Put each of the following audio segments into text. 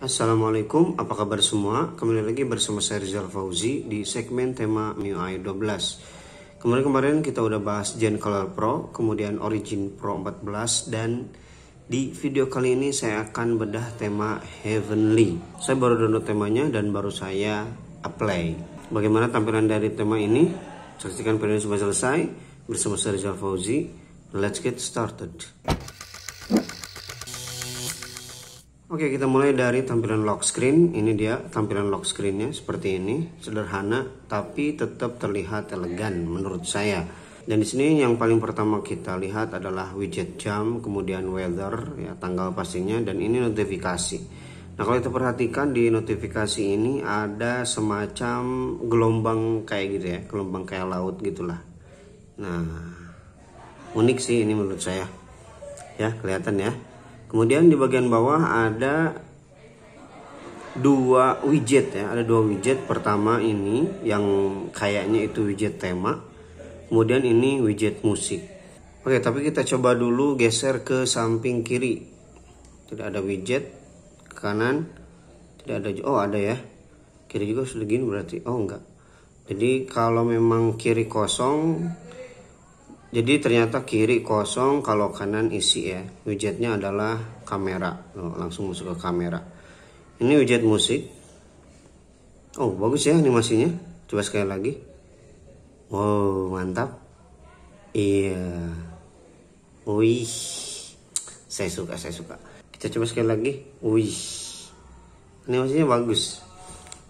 Assalamualaikum, apa kabar semua? Kembali lagi bersama saya Rizal Fauzi di segmen tema MIUI 12. Kemarin kemarin kita udah bahas Gen Color Pro, kemudian Origin Pro 14 dan di video kali ini saya akan bedah tema Heavenly. Saya baru download temanya dan baru saya apply. Bagaimana tampilan dari tema ini? Saksikan video sampai selesai bersama saya Rizal Fauzi. Let's get started. Oke kita mulai dari tampilan lock screen ini dia tampilan lock screennya seperti ini sederhana tapi tetap terlihat elegan menurut saya dan di sini yang paling pertama kita lihat adalah widget jam kemudian weather ya tanggal pastinya dan ini notifikasi Nah kalau kita perhatikan di notifikasi ini ada semacam gelombang kayak gitu ya, gelombang kayak laut gitulah. Nah unik sih ini menurut saya, ya kelihatan ya. Kemudian di bagian bawah ada dua widget ya, ada dua widget. Pertama ini yang kayaknya itu widget tema. Kemudian ini widget musik. Oke, tapi kita coba dulu geser ke samping kiri. Tidak ada widget. Ke kanan tidak ada. Oh, ada ya. Kiri juga sudah gini berarti. Oh, enggak. Jadi kalau memang kiri kosong jadi ternyata kiri kosong kalau kanan isi ya. Widgetnya adalah kamera. Oh, langsung masuk ke kamera. Ini widget musik. Oh bagus ya animasinya. Coba sekali lagi. Wow mantap. Iya. Wih. Saya suka saya suka. Kita coba sekali lagi. Wih. Animasinya bagus.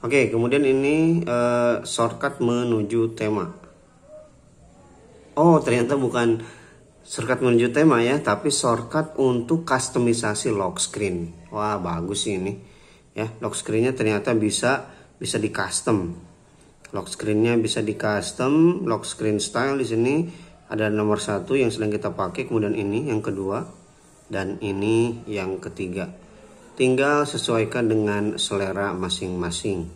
Oke kemudian ini uh, shortcut menuju tema oh ternyata bukan shortcut menuju tema ya tapi shortcut untuk customisasi lock screen wah bagus sih ini ya lock screennya ternyata bisa bisa di custom lock screennya bisa di custom lock screen style di sini ada nomor satu yang sedang kita pakai kemudian ini yang kedua dan ini yang ketiga tinggal sesuaikan dengan selera masing-masing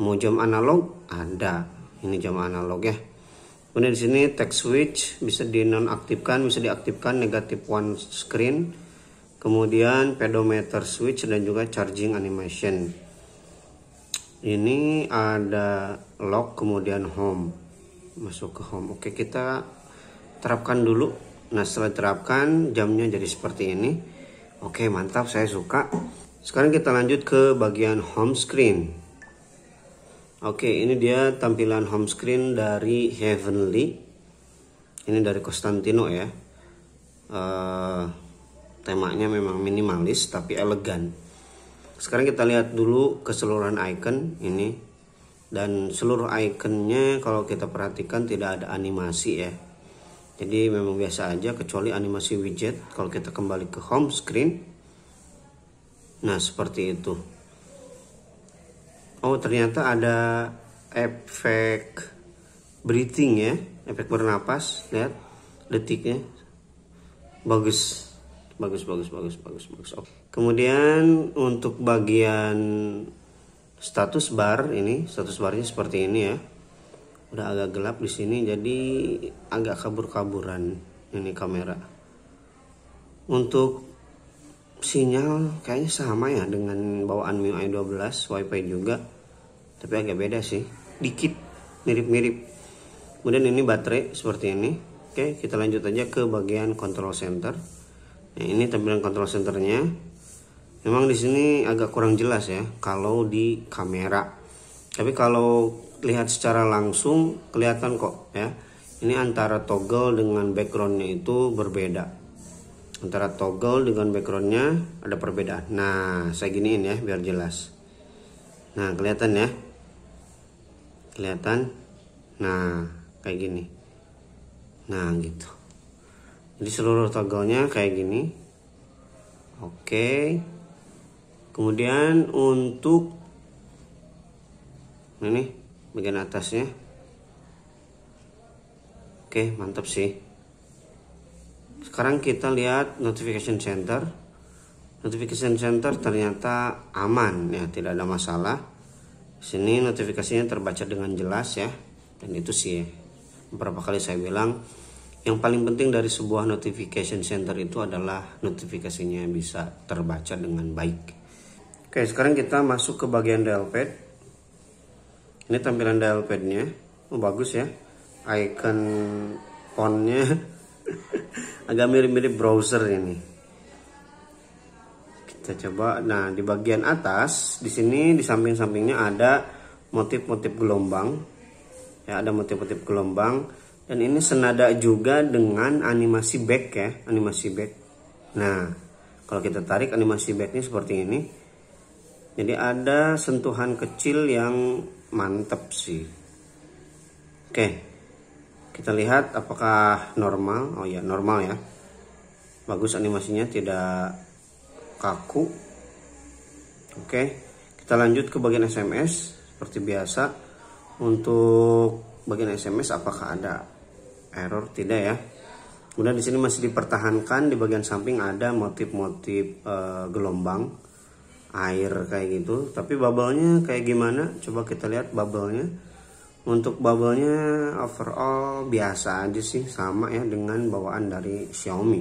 mau jam analog ada ini jam analog ya Kemudian di sini text switch bisa dinonaktifkan bisa diaktifkan negatif one screen. Kemudian pedometer switch dan juga charging animation. Ini ada lock kemudian home. Masuk ke home. Oke, kita terapkan dulu. Nah, setelah terapkan jamnya jadi seperti ini. Oke, mantap saya suka. Sekarang kita lanjut ke bagian home screen. Oke, ini dia tampilan home screen dari Heavenly. Ini dari Costantino ya. Uh, temanya memang minimalis tapi elegan. Sekarang kita lihat dulu keseluruhan icon ini dan seluruh iconnya kalau kita perhatikan tidak ada animasi ya. Jadi memang biasa aja kecuali animasi widget kalau kita kembali ke home screen. Nah, seperti itu. Oh ternyata ada efek breathing ya, efek bernapas. Lihat detiknya, bagus, bagus, bagus, bagus, bagus, bagus. Oke. Kemudian untuk bagian status bar ini, status barnya seperti ini ya. Udah agak gelap di sini, jadi agak kabur-kaburan ini kamera. Untuk sinyal kayaknya sama ya dengan bawaan MIUI 12 WiFi juga tapi agak beda sih dikit mirip-mirip kemudian ini baterai seperti ini oke kita lanjut aja ke bagian control center nah, ini tampilan control centernya memang di sini agak kurang jelas ya kalau di kamera tapi kalau lihat secara langsung kelihatan kok ya ini antara toggle dengan backgroundnya itu berbeda antara toggle dengan backgroundnya ada perbedaan nah saya giniin ya biar jelas nah kelihatan ya kelihatan nah kayak gini nah gitu jadi seluruh toggle-nya kayak gini oke kemudian untuk ini bagian atasnya oke mantap sih sekarang kita lihat notification center notification center ternyata aman ya tidak ada masalah sini notifikasinya terbaca dengan jelas ya dan itu sih beberapa kali saya bilang yang paling penting dari sebuah notification center itu adalah notifikasinya bisa terbaca dengan baik. Oke, sekarang kita masuk ke bagian dial Ini tampilan dial nya Oh, bagus ya. Icon fontnya agak mirip-mirip browser ini kita coba nah di bagian atas di sini di samping-sampingnya ada motif-motif gelombang ya ada motif-motif gelombang dan ini senada juga dengan animasi back ya animasi back nah kalau kita tarik animasi backnya seperti ini jadi ada sentuhan kecil yang mantep sih oke kita lihat apakah normal oh ya normal ya bagus animasinya tidak kaku oke kita lanjut ke bagian SMS seperti biasa untuk bagian SMS apakah ada error tidak ya kemudian di sini masih dipertahankan di bagian samping ada motif-motif e, gelombang air kayak gitu tapi bubble-nya kayak gimana coba kita lihat bubble-nya untuk bubble-nya overall biasa aja sih sama ya dengan bawaan dari Xiaomi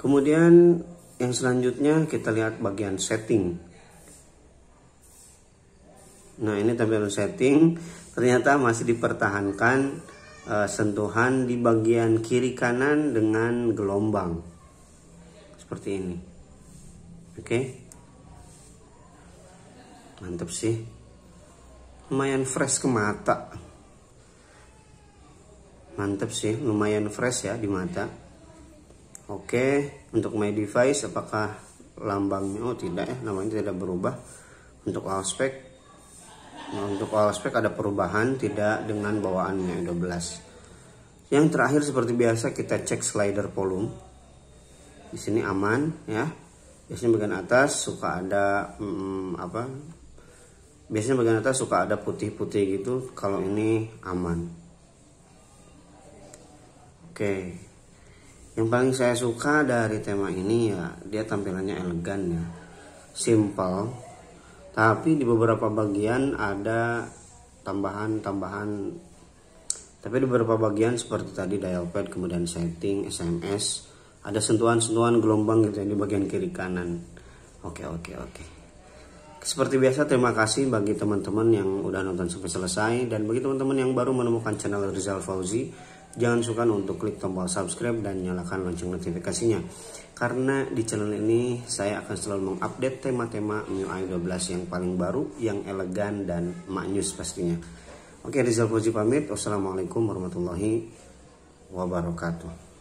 kemudian yang selanjutnya kita lihat bagian setting nah ini tampilan setting ternyata masih dipertahankan uh, sentuhan di bagian kiri kanan dengan gelombang seperti ini oke okay. mantap sih lumayan fresh ke mata mantep sih lumayan fresh ya di mata oke untuk my device apakah lambangnya oh tidak ya namanya tidak berubah untuk aspek nah, untuk aspek ada perubahan tidak dengan bawaannya 12 yang terakhir seperti biasa kita cek slider volume di sini aman ya biasanya bagian atas suka ada hmm, apa biasanya bagian atas suka ada putih-putih gitu kalau ini aman oke yang paling saya suka dari tema ini ya dia tampilannya elegan ya simple tapi di beberapa bagian ada tambahan-tambahan tapi di beberapa bagian seperti tadi dial pad kemudian setting SMS ada sentuhan-sentuhan gelombang gitu ya di bagian kiri kanan oke oke oke seperti biasa terima kasih bagi teman-teman yang udah nonton sampai selesai dan bagi teman-teman yang baru menemukan channel Rizal Fauzi jangan suka untuk klik tombol subscribe dan nyalakan lonceng notifikasinya karena di channel ini saya akan selalu mengupdate tema-tema MIUI 12 yang paling baru, yang elegan dan maknyus pastinya. Oke Rizal Fauzi pamit. Wassalamualaikum warahmatullahi wabarakatuh.